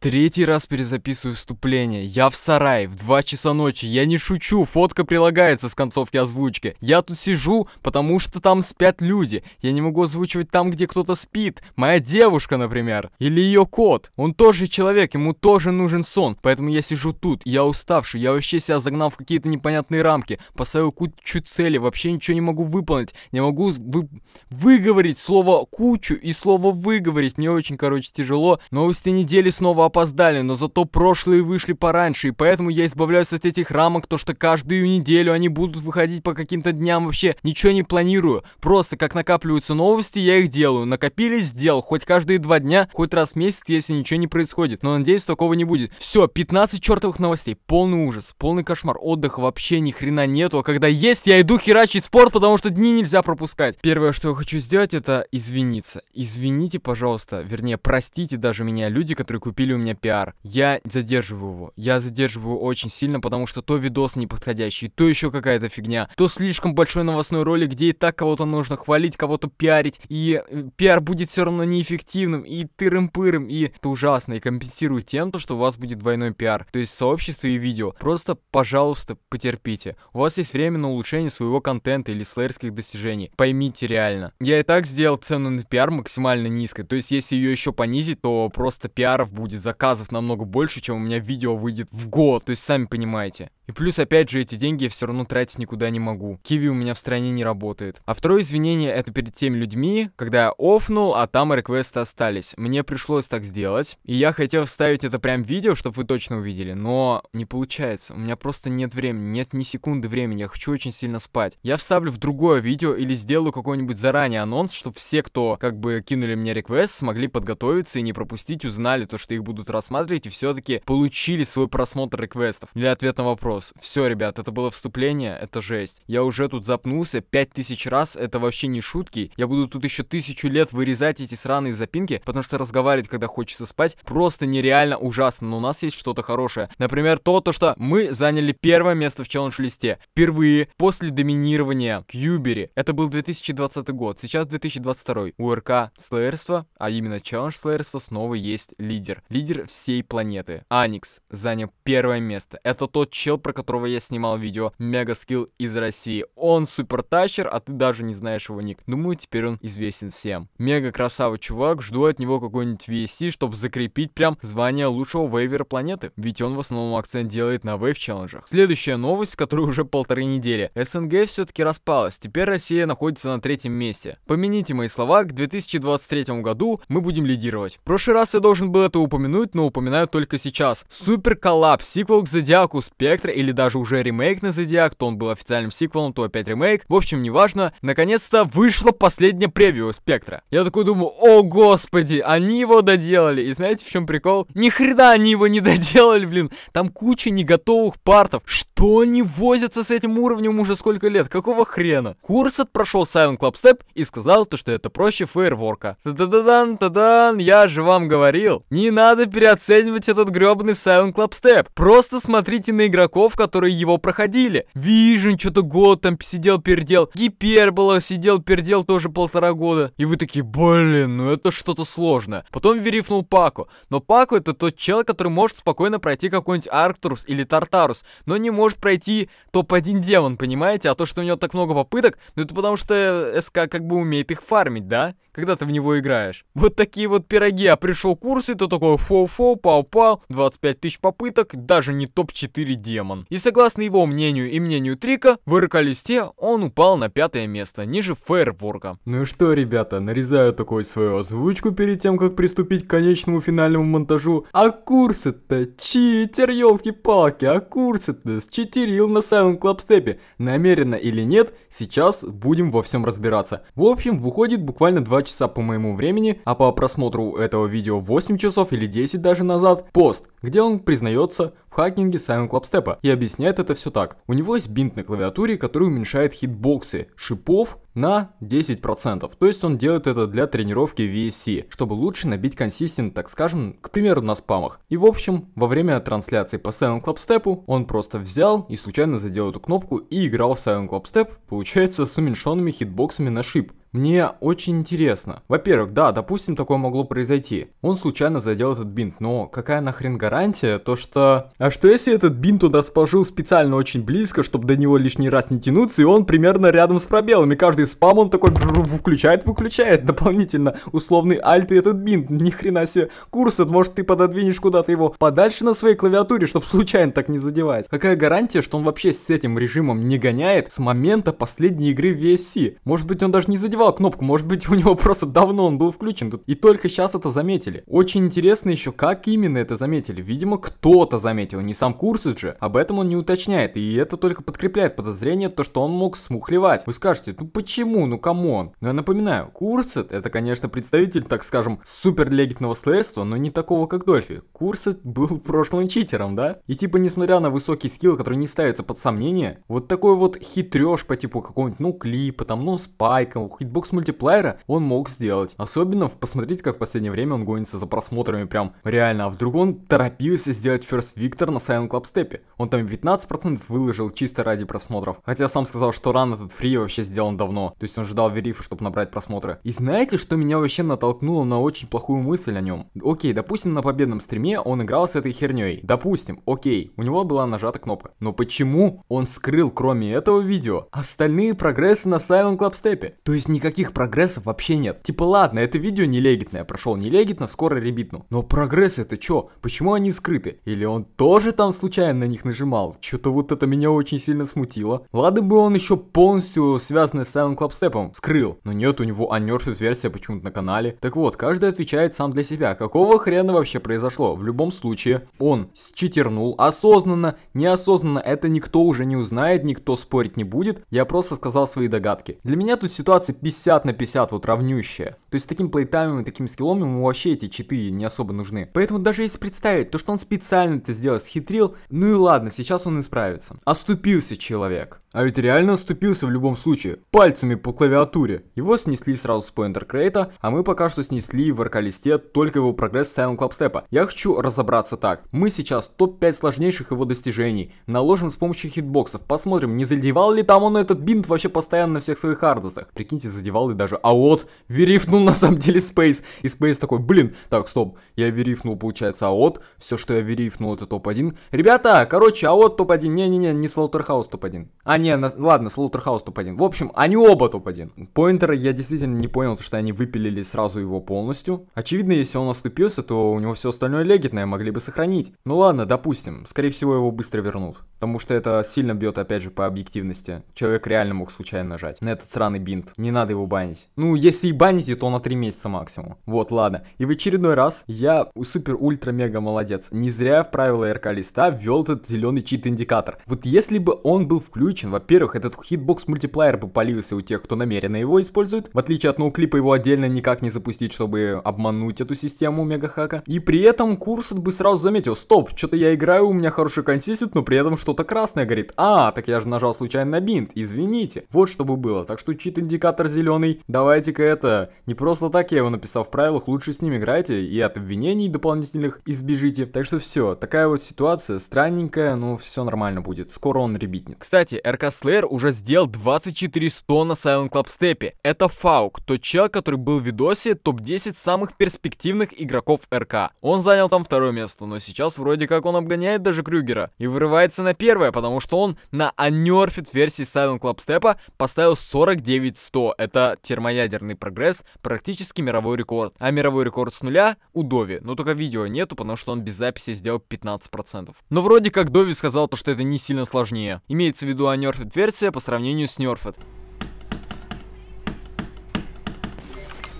Третий раз перезаписываю вступление. Я в сарае в 2 часа ночи. Я не шучу, фотка прилагается с концовки озвучки. Я тут сижу, потому что там спят люди. Я не могу озвучивать там, где кто-то спит. Моя девушка, например. Или ее кот. Он тоже человек, ему тоже нужен сон. Поэтому я сижу тут. Я уставший. Я вообще себя загнал в какие-то непонятные рамки. Поставил кучу целей. Вообще ничего не могу выполнить. Не могу вы... выговорить слово кучу и слово выговорить. Мне очень, короче, тяжело. Новости недели снова опоздали, но зато прошлые вышли пораньше, и поэтому я избавляюсь от этих рамок, то что каждую неделю они будут выходить по каким-то дням, вообще ничего не планирую. Просто как накапливаются новости, я их делаю. Накопились, сделал. Хоть каждые два дня, хоть раз в месяц, если ничего не происходит. Но надеюсь, такого не будет. Все, 15 чертовых новостей. Полный ужас, полный кошмар. Отдыха вообще ни хрена нету. А когда есть, я иду херачить спорт, потому что дни нельзя пропускать. Первое, что я хочу сделать, это извиниться. Извините, пожалуйста, вернее, простите даже меня, люди, которые купили у меня пиар. Я задерживаю его. Я задерживаю очень сильно, потому что то видос неподходящий, то еще какая-то фигня, то слишком большой новостной ролик, где и так кого-то нужно хвалить, кого-то пиарить, и э, пиар будет все равно неэффективным, и тырым-пырым, и это ужасно, и компенсирует тем, то, что у вас будет двойной пиар, то есть сообщество и видео. Просто, пожалуйста, потерпите. У вас есть время на улучшение своего контента или слэерских достижений. Поймите реально. Я и так сделал цену на пиар максимально низкой, то есть если ее еще понизить, то просто пиаров будет заказов намного больше, чем у меня видео выйдет в год, то есть сами понимаете. И плюс, опять же, эти деньги я все равно тратить никуда не могу. Киви у меня в стране не работает. А второе извинение это перед теми людьми, когда я офнул, а там реквесты остались. Мне пришлось так сделать. И я хотел вставить это прям в видео, чтобы вы точно увидели. Но не получается. У меня просто нет времени. Нет ни секунды времени. Я хочу очень сильно спать. Я вставлю в другое видео или сделаю какой-нибудь заранее анонс, чтобы все, кто как бы кинули мне реквест, смогли подготовиться и не пропустить, узнали то, что их буду будут рассматривать и все-таки получили свой просмотр реквестов. для ответ на вопрос. Все, ребят, это было вступление, это жесть. Я уже тут запнулся 5000 раз, это вообще не шутки. Я буду тут еще тысячу лет вырезать эти сраные запинки, потому что разговаривать, когда хочется спать, просто нереально ужасно. Но у нас есть что-то хорошее. Например, то, то что мы заняли первое место в челлендж-листе. Впервые после доминирования Кьюбери. Это был 2020 год, сейчас 2022. У РК слэерства, а именно челлендж слэерства, снова есть лидер. Лидер лидер всей планеты. Аникс занял первое место. Это тот чел, про которого я снимал видео. Мега скилл из России. Он супер тачер, а ты даже не знаешь его ник. Думаю, теперь он известен всем. Мега красавый чувак. Жду от него какой-нибудь VSC, чтобы закрепить прям звание лучшего вейвера планеты. Ведь он в основном акцент делает на вейв челленджах. Следующая новость, которая уже полторы недели. СНГ все-таки распалась. Теперь Россия находится на третьем месте. Помяните мои слова, к 2023 году мы будем лидировать. В прошлый раз я должен был это упомянуть упомянуть, но упоминаю только сейчас. Супер коллап сиквел к Зодиаку, Спектра или даже уже ремейк на Зодиак, то он был официальным сиквелом, то опять ремейк. В общем, неважно. Наконец-то вышло последнее превью Спектра. Я такой думаю, о господи, они его доделали. И знаете, в чем прикол? Ни хрена они его не доделали, блин. Там куча неготовых готовых партов. Что они возятся с этим уровнем уже сколько лет? Какого хрена? Курс прошел Silent Club Step и сказал то, что это проще фейерворка. Та-да-да-дан, та-дан, я же вам говорил. Не надо переоценивать этот грёбаный Silent Club Step. Просто смотрите на игроков, которые его проходили. Вижу, что-то год там сидел, пердел. Гипербола сидел, пердел тоже полтора года. И вы такие, блин, ну это что-то сложное. Потом верифнул Паку. Но Паку это тот чел, который может спокойно пройти какой-нибудь Арктурус или Тартарус, но не может пройти топ-1 демон, понимаете? А то, что у него так много попыток, ну это потому что э, СК как бы умеет их фармить, да? когда ты в него играешь. Вот такие вот пироги, а пришел курс, и то такой фо-фо, пау-пау, 25 тысяч попыток, даже не топ-4 демон. И согласно его мнению и мнению Трика, в Ироколисте он упал на пятое место, ниже Фейерворка. Ну и что, ребята, нарезаю такую свою озвучку перед тем, как приступить к конечному финальному монтажу. А курсы-то читер, елки-палки, а курсы-то Читерил на Silent Клабстепе, Намеренно или нет, сейчас будем во всем разбираться. В общем, выходит буквально 2 часа по моему времени, а по просмотру этого видео 8 часов или 10 даже назад, пост, где он признается в хакинге Silent Club Step и объясняет это все так. У него есть бинт на клавиатуре, который уменьшает хитбоксы шипов на 10%. То есть он делает это для тренировки VSC, чтобы лучше набить консистент, так скажем, к примеру, на спамах. И в общем, во время трансляции по Silent Club Step он просто взял и случайно задел эту кнопку и играл в Silent Club Step, получается с уменьшенными хитбоксами на шип. Мне очень интересно. Во-первых, да, допустим, такое могло произойти. Он случайно задел этот бинт, но какая нахрен гарантия, то что... А что если этот бинт он расположил специально очень близко, чтобы до него лишний раз не тянуться, и он примерно рядом с пробелами, каждый спам, он такой включает, выключает дополнительно условный альт и этот бинт. Ни хрена себе. Курс, может ты пододвинешь куда-то его подальше на своей клавиатуре, чтобы случайно так не задевать. Какая гарантия, что он вообще с этим режимом не гоняет с момента последней игры в VSC? Может быть он даже не задевал кнопку, может быть у него просто давно он был включен тут. И только сейчас это заметили. Очень интересно еще, как именно это заметили. Видимо, кто-то заметил, не сам Курсит же. Об этом он не уточняет, и это только подкрепляет подозрение, то, что он мог смухлевать. Вы скажете, ну почему? почему? Ну камон. Но ну, я напоминаю, Курсет это, конечно, представитель, так скажем, суперлегитного следства, но не такого, как Дольфи. Курсет был прошлым читером, да? И типа, несмотря на высокий скилл, который не ставится под сомнение, вот такой вот хитрёж по типу какого-нибудь, ну, клипа, там, ну, спайка, хитбокс мультиплеера он мог сделать. Особенно, посмотрите, как в последнее время он гонится за просмотрами прям реально. А вдруг он торопился сделать First Victor на Silent Club Step? Он там 15% выложил чисто ради просмотров. Хотя сам сказал, что ран этот фри вообще сделан давно говно. То есть он ждал верифа, чтобы набрать просмотры. И знаете, что меня вообще натолкнуло на очень плохую мысль о нем? Окей, допустим, на победном стриме он играл с этой херней. Допустим, окей, у него была нажата кнопка. Но почему он скрыл, кроме этого видео, остальные прогрессы на Silent Club Step? То есть никаких прогрессов вообще нет. Типа ладно, это видео нелегитное, прошел нелегитно, скоро ребитну. Но прогресс это чё? Почему они скрыты? Или он тоже там случайно на них нажимал? Что-то вот это меня очень сильно смутило. Ладно бы он еще полностью связанный с Silent Silent Клабстепом скрыл, но нет, у него Unnerfed версия почему-то на канале. Так вот, каждый отвечает сам для себя, какого хрена вообще произошло? В любом случае, он считернул, осознанно, неосознанно, это никто уже не узнает, никто спорить не будет, я просто сказал свои догадки. Для меня тут ситуация 50 на 50 вот равнющая. То есть с таким плейтаймом и таким скиллом ему вообще эти читы не особо нужны. Поэтому даже если представить, то что он специально это сделал, схитрил, ну и ладно, сейчас он исправится. Оступился человек. А ведь реально оступился в любом случае. Пальцы пальцами по клавиатуре. Его снесли сразу с Pointer Crate, а мы пока что снесли в аркалисте только его прогресс Silent Club Step. Я хочу разобраться так. Мы сейчас топ-5 сложнейших его достижений наложим с помощью хитбоксов, посмотрим, не задевал ли там он этот бинт вообще постоянно на всех своих ардосах. Прикиньте, задевал ли даже, а вот, верифнул на самом деле Space. И Space такой, блин, так, стоп, я верифнул, получается, а вот, все, что я верифнул, это топ-1. Ребята, короче, а вот топ-1, не-не-не, не Slaughterhouse топ-1. А, не, на... ладно, Slaughterhouse топ-1. В общем, они Хобот упадин. Поинтер я действительно не понял, что они выпилили сразу его полностью. Очевидно, если он оступился, то у него все остальное легитное могли бы сохранить. Ну ладно, допустим, скорее всего его быстро вернут. Потому что это сильно бьет, опять же, по объективности. Человек реально мог случайно нажать на этот сраный бинт. Не надо его банить. Ну, если и баните, то на 3 месяца максимум. Вот, ладно. И в очередной раз я супер-ультра-мега молодец. Не зря в правила РК листа ввел этот зеленый чит-индикатор. Вот если бы он был включен, во-первых, этот хитбокс-мультиплеер бы полился у тех, кто намеренно его использует. В отличие от ноуклипа, его отдельно никак не запустить, чтобы обмануть эту систему мегахака. И при этом Курсет бы сразу заметил, стоп, что-то я играю, у меня хороший консистент, но при этом что-то красное горит. А, так я же нажал случайно на бинт, извините. Вот чтобы было. Так что чит-индикатор зеленый, давайте-ка это, не просто так я его написал в правилах, лучше с ним играйте и от обвинений дополнительных избежите. Так что все, такая вот ситуация, странненькая, но все нормально будет, скоро он ребитнет. Кстати, РК Slayer уже сделал 24 стона на Silent Club Step. Это Фаук, тот чел, который был в видосе топ-10 самых перспективных игроков РК. Он занял там второе место, но сейчас вроде как он обгоняет даже Крюгера и вырывается на первое, потому что он на Unnerfed версии Silent Club Step поставил 49100. Это термоядерный прогресс, практически мировой рекорд. А мировой рекорд с нуля у Дови, но только видео нету, потому что он без записи сделал 15%. Но вроде как Дови сказал то, что это не сильно сложнее. Имеется в виду Unnerfed версия по сравнению с Nerfed.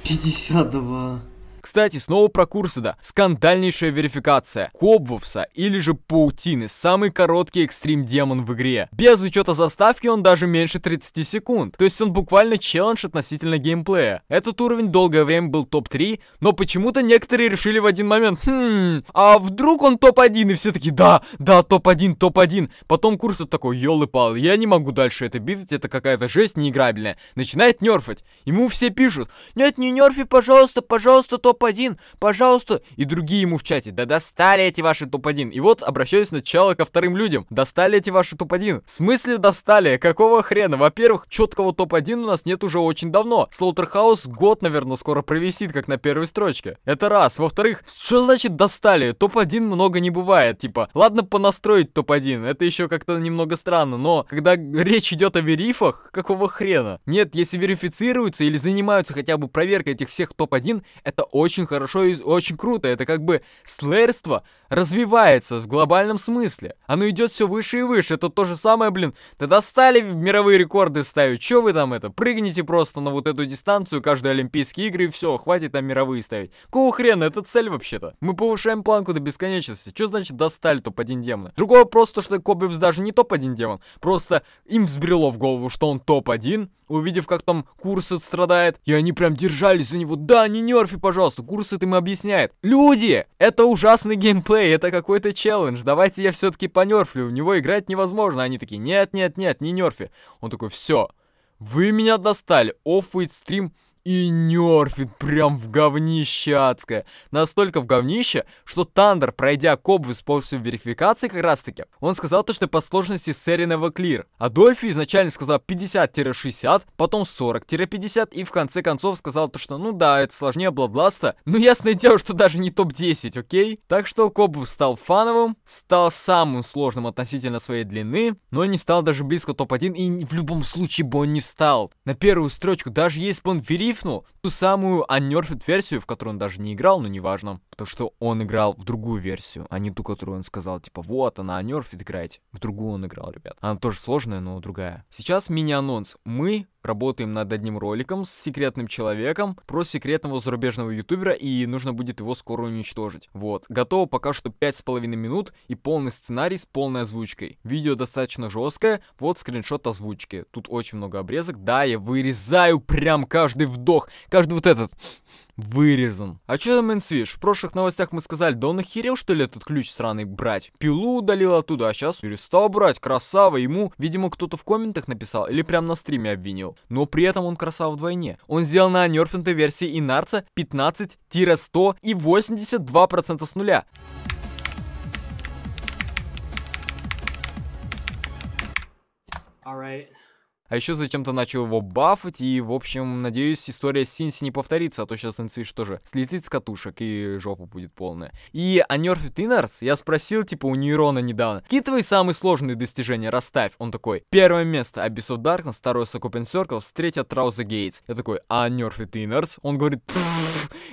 52. Кстати, снова про курсы, да. Скандальнейшая верификация. Кобвовса или же Паутины. Самый короткий экстрим демон в игре. Без учета заставки он даже меньше 30 секунд. То есть он буквально челлендж относительно геймплея. Этот уровень долгое время был топ-3, но почему-то некоторые решили в один момент, хм, а вдруг он топ-1? И все таки да, да, топ-1, топ-1. Потом курс такой, елы-пал, я не могу дальше это битать, это какая-то жесть неиграбельная. Начинает нерфать. Ему все пишут, нет, не нерфи, пожалуйста, пожалуйста, топ топ-1, пожалуйста!» И другие ему в чате, да достали эти ваши топ-1. И вот обращаюсь сначала ко вторым людям. Достали эти ваши топ-1. В смысле достали? Какого хрена? Во-первых, четкого топ-1 у нас нет уже очень давно. Слоутерхаус год, наверное, скоро провисит, как на первой строчке. Это раз. Во-вторых, что значит достали? Топ-1 много не бывает. Типа, ладно понастроить топ-1, это еще как-то немного странно, но когда речь идет о верифах, какого хрена? Нет, если верифицируются или занимаются хотя бы проверкой этих всех топ-1, это очень очень хорошо и очень круто. Это как бы слэрство развивается в глобальном смысле. Оно идет все выше и выше. Это то же самое, блин. Да достали мировые рекорды ставить. Че вы там это? Прыгните просто на вот эту дистанцию, каждые Олимпийские игры и все. Хватит там мировые ставить. Какого хрена? Это цель вообще-то. Мы повышаем планку до бесконечности. Че значит достали топ-1 демона? Другой вопрос, то, что Кобибс даже не топ-1 демон. Просто им взбрело в голову, что он топ-1 увидев, как там Курсет страдает. И они прям держались за него. Да, не нерфи, пожалуйста. Курсет им объясняет. Люди, это ужасный геймплей, это какой-то челлендж. Давайте я все-таки понерфлю. В него играть невозможно. Они такие, нет, нет, нет, не нерфи. Он такой, все, вы меня достали. Офф стрим и нерфит прям в говнище адское. Настолько в говнище, что Тандер, пройдя коб в способе верификации как раз таки, он сказал то, что по сложности серийного клир. Адольфи изначально сказал 50-60, потом 40-50 и в конце концов сказал то, что ну да, это сложнее Бладласта, но ясное дело, что даже не топ-10, окей? Так что коб стал фановым, стал самым сложным относительно своей длины, но не стал даже близко топ-1 и в любом случае бы он не встал На первую строчку, даже если бы он вериф анерфнул ту самую анерфит версию, в которую он даже не играл, но неважно, потому что он играл в другую версию, а не ту, которую он сказал, типа, вот, она анерфит, играть, В другую он играл, ребят. Она тоже сложная, но другая. Сейчас мини-анонс. Мы работаем над одним роликом с секретным человеком про секретного зарубежного ютубера, и нужно будет его скоро уничтожить. Вот. Готово пока что пять с половиной минут и полный сценарий с полной озвучкой. Видео достаточно жесткое, вот скриншот озвучки. Тут очень много обрезок. Да, я вырезаю прям каждый вдох, каждый вот этот вырезан. А чё там Инсвиш? В прошлых новостях мы сказали, да он охерел, что ли, этот ключ сраный брать? Пилу удалил оттуда, а сейчас перестал брать, красава. Ему, видимо, кто-то в комментах написал или прям на стриме обвинил. Но при этом он красава вдвойне. Он сделал на Нерфенте версии Инарца 15-100 и 82% с нуля. All right. А еще зачем-то начал его бафать, и, в общем, надеюсь, история с Синси не повторится, а то сейчас Синси что же, слетит с катушек, и жопа будет полная. И о а Nerfed Innards я спросил, типа, у Нейрона недавно, какие твои самые сложные достижения, расставь. Он такой, первое место Abyss of Darkness, второе Succupen Circles, третье Trouser Gates. Я такой, а Nerfed Innards? Он говорит,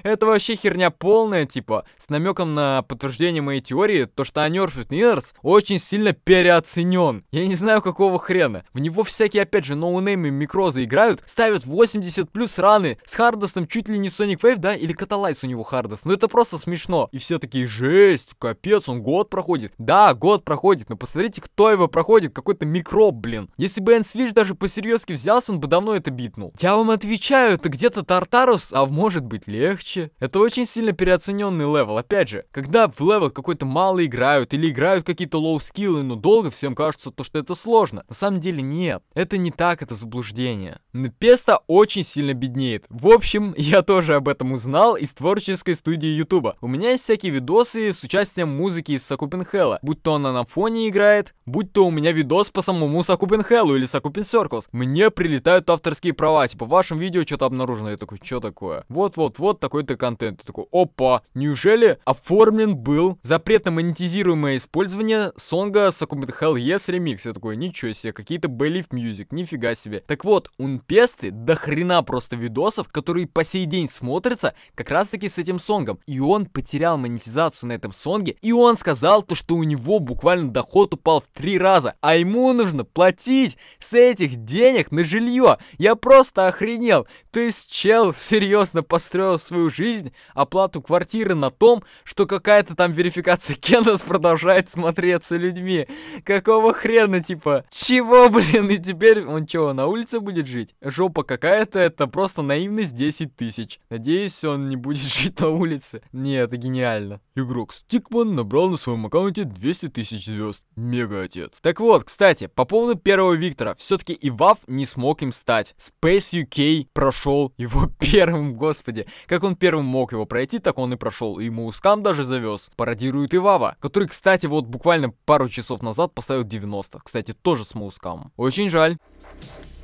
это вообще херня полная, типа, с намеком на подтверждение моей теории, то, что Unnerfed Innards очень сильно переоценен. Я не знаю, какого хрена. В него всякие, опять опять же, ноунеймы микрозы играют, ставят 80 плюс раны с хардостом чуть ли не Sonic Wave, да, или каталайс у него хардост Ну это просто смешно. И все такие, жесть, капец, он год проходит. Да, год проходит, но посмотрите, кто его проходит, какой-то микроб, блин. Если бы Энсвиш даже по-серьезки взялся, он бы давно это битнул. Я вам отвечаю, это где-то Тартарус, а может быть легче. Это очень сильно переоцененный левел. Опять же, когда в левел какой-то мало играют или играют какие-то лоу-скиллы, но долго всем кажется то, что это сложно. На самом деле нет. Это не так, это заблуждение. Песто очень сильно беднеет. В общем, я тоже об этом узнал из творческой студии Ютуба. У меня есть всякие видосы с участием музыки из Сакупенхела. Будь то она на фоне играет, будь то у меня видос по самому Сакупенхелу или Сакупен Circles. Мне прилетают авторские права, типа в вашем видео что-то обнаружено. Я такой, что такое? Вот-вот-вот такой-то контент. Я такой, опа, неужели оформлен был запрет на монетизируемое использование сонга Сакупенхел Yes Remix? Я такой, ничего себе, какие-то Believe Music, не нифига себе. Так вот, Унпесты до хрена просто видосов, которые по сей день смотрятся как раз таки с этим сонгом. И он потерял монетизацию на этом сонге, и он сказал то, что у него буквально доход упал в три раза, а ему нужно платить с этих денег на жилье. Я просто охренел. То есть чел серьезно построил свою жизнь, оплату квартиры на том, что какая-то там верификация Кенос продолжает смотреться людьми. Какого хрена, типа? Чего, блин? И теперь он чё, на улице будет жить? Жопа какая-то, это просто наивность 10 тысяч. Надеюсь, он не будет жить на улице. Не, это гениально. Игрок Стикман набрал на своем аккаунте 200 тысяч звезд. Мега отец. Так вот, кстати, по поводу первого Виктора. Все-таки и Вав не смог им стать. Space UK прошел его первым, господи. Как он первым мог его пройти, так он и прошел. И Маускам даже завез. Пародирует и Вава, который, кстати, вот буквально пару часов назад поставил 90. Кстати, тоже с Маускам. Очень жаль. Thank you.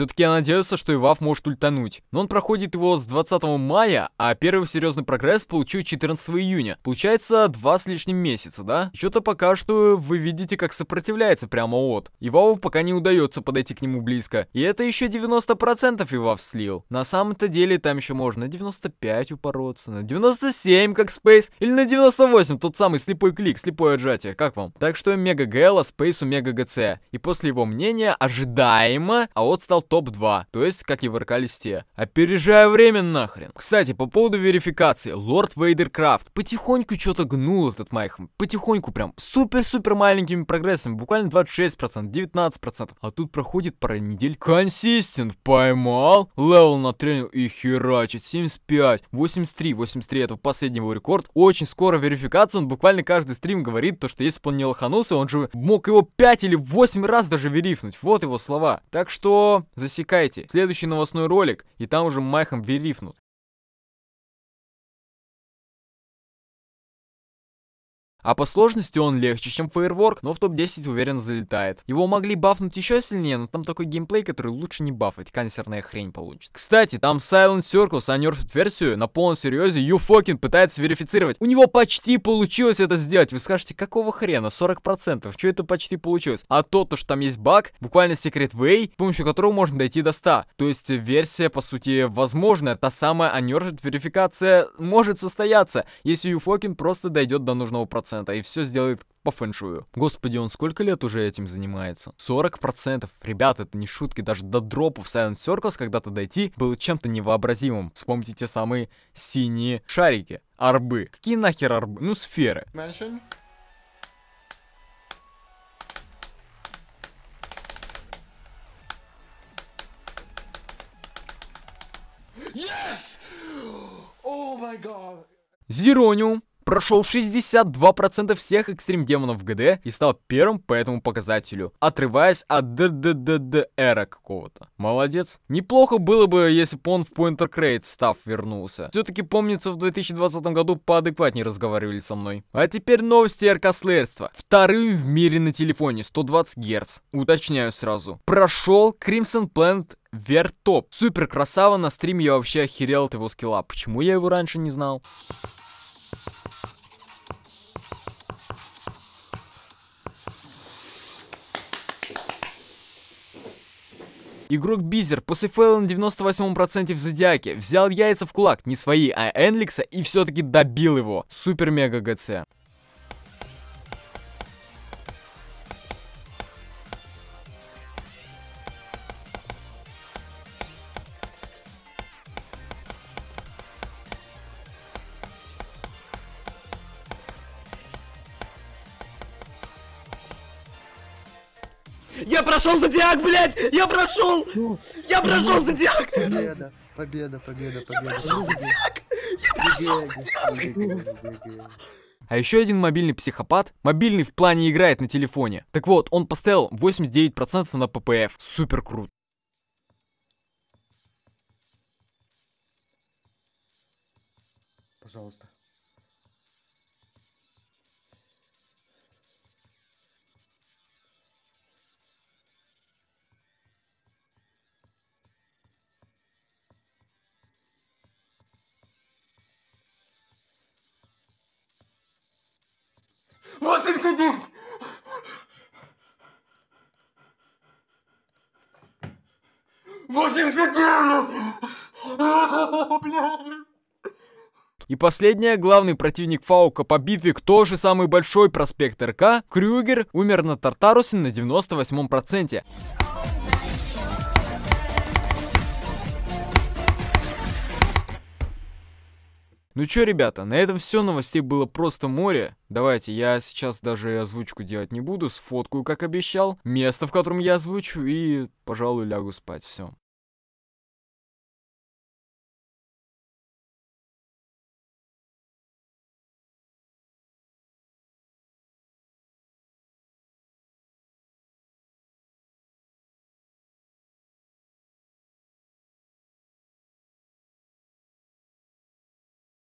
Все-таки я надеялся, что Ивав может ультануть. Но он проходит его с 20 мая, а первый серьезный прогресс получил 14 июня. Получается, два с лишним месяца, да? Что-то пока что вы видите, как сопротивляется прямо от. Иваву пока не удается подойти к нему близко. И это еще 90% Ивав слил. На самом-то деле там еще можно 95 упороться, на 97, как Спейс, или на 98, тот самый слепой клик, слепое отжатие, как вам? Так что Мега Гэла, Спейсу Мега ГЦ. И после его мнения, ожидаемо, а от стал топ-2, то есть как и в аркалисте. Опережаю время нахрен. Кстати, по поводу верификации, Лорд Вейдеркрафт потихоньку что-то гнул этот Майхам, потихоньку прям, супер-супер маленькими прогрессами, буквально 26%, 19%, а тут проходит пара недель. Консистент поймал, левел на натренил и херачит, 75, 83, 83 это последний его рекорд. Очень скоро верификация, он буквально каждый стрим говорит, то что если бы он не лоханулся, он же мог его 5 или 8 раз даже верифнуть, вот его слова. Так что Засекайте следующий новостной ролик, и там уже махом верифнут. А по сложности он легче, чем фейерворк, но в топ-10 уверенно залетает. Его могли бафнуть еще сильнее, но там такой геймплей, который лучше не бафать, канцерная хрень получится. Кстати, там Silent Circle санерфит версию на полном серьезе Юфокин пытается верифицировать. У него почти получилось это сделать. Вы скажете, какого хрена? 40%, что это почти получилось? А то, то, что там есть баг, буквально секрет Way, с помощью которого можно дойти до 100. То есть версия, по сути, возможная. Та самая анерфит верификация может состояться, если Юфокин просто дойдет до нужного процента. 40% и все сделает по фэншую. Господи, он сколько лет уже этим занимается? 40%. Ребята, это не шутки. Даже до дропов Silent Circles когда-то дойти было чем-то невообразимым. Вспомните те самые синие шарики. Арбы. Какие нахер арбы? Ну, сферы. Mention. Yes! Oh my god! Зерониум прошел 62% всех экстрим-демонов в ГД и стал первым по этому показателю, отрываясь от ДДДДРа какого-то. Молодец. Неплохо было бы, если бы он в Pointer Crate став вернулся. Все-таки помнится, в 2020 году поадекватнее разговаривали со мной. А теперь новости РК-слэрства. Вторым в мире на телефоне, 120 Гц. Уточняю сразу. Прошел Crimson Plant Вертоп. Супер красава, на стриме я вообще охерел от его скилла. Почему я его раньше не знал? Игрок Бизер после фейла на 98% в Зодиаке взял яйца в кулак, не свои, а Энликса, и все-таки добил его. Супер-мега ГЦ. Я прошел зодиак, блядь! Я прошел! Ну, Я прошел зодиак! Победа, победа, победа, победа. Я прошел зодиак! Я прошел зодиак! А еще один мобильный психопат, мобильный в плане играет на телефоне. Так вот, он поставил 89% на ППФ. Супер круто. Пожалуйста. И последнее, главный противник Фаука по битве, кто же самый большой проспект РК, Крюгер, умер на Тартарусе на 98%. Ну чё, ребята, на этом все, новостей было просто море. Давайте, я сейчас даже озвучку делать не буду, сфоткаю, как обещал, место, в котором я озвучу, и, пожалуй, лягу спать, все.